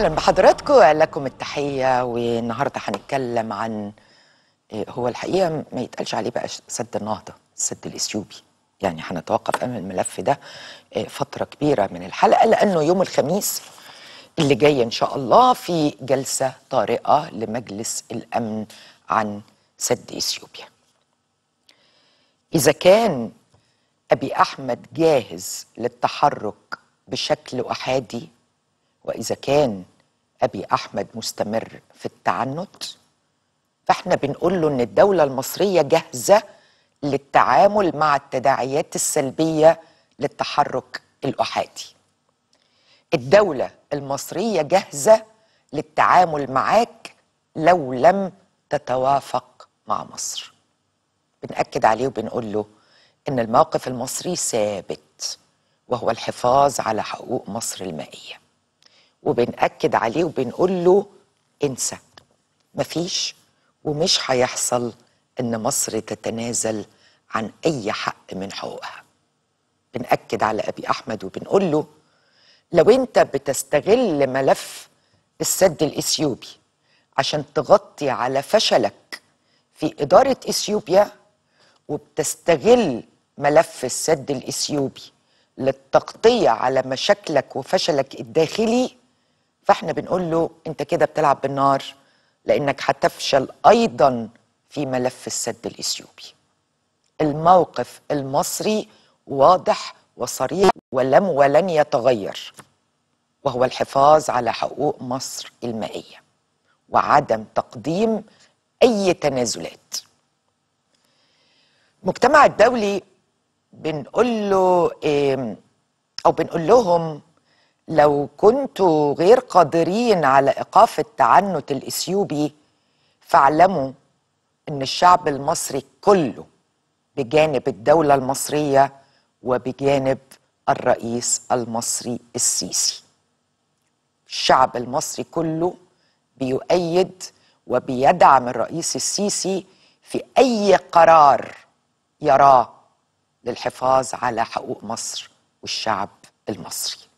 اهلا بحضراتكم لكم التحيه والنهارده هنتكلم عن إيه، هو الحقيقه ما يتقالش عليه بقى سد النهضه السد الاثيوبي يعني هنتوقف امام الملف ده إيه، فتره كبيره من الحلقه لانه يوم الخميس اللي جاي ان شاء الله في جلسه طارئه لمجلس الامن عن سد اثيوبيا اذا كان ابي احمد جاهز للتحرك بشكل احادي واذا كان أبي أحمد مستمر في التعنت فإحنا بنقول له إن الدولة المصرية جاهزة للتعامل مع التداعيات السلبية للتحرك الأحادي الدولة المصرية جاهزة للتعامل معاك لو لم تتوافق مع مصر بنأكد عليه وبنقول له إن الموقف المصري ثابت وهو الحفاظ على حقوق مصر المائية وبنأكد عليه وبنقول له انسى مفيش ومش هيحصل ان مصر تتنازل عن اي حق من حقوقها بنأكد على ابي احمد وبنقول له لو انت بتستغل ملف السد الاثيوبي عشان تغطي على فشلك في اداره اثيوبيا وبتستغل ملف السد الاثيوبي للتغطيه على مشاكلك وفشلك الداخلي فاحنا بنقول له انت كده بتلعب بالنار لانك هتفشل ايضا في ملف السد الاثيوبي الموقف المصري واضح وصريح ولم ولن يتغير وهو الحفاظ على حقوق مصر المائيه وعدم تقديم اي تنازلات المجتمع الدولي بنقول له او بنقول لهم لو كنتوا غير قادرين على إيقاف التعنت الإثيوبي فاعلموا أن الشعب المصري كله بجانب الدولة المصرية وبجانب الرئيس المصري السيسي الشعب المصري كله بيؤيد وبيدعم الرئيس السيسي في أي قرار يراه للحفاظ على حقوق مصر والشعب المصري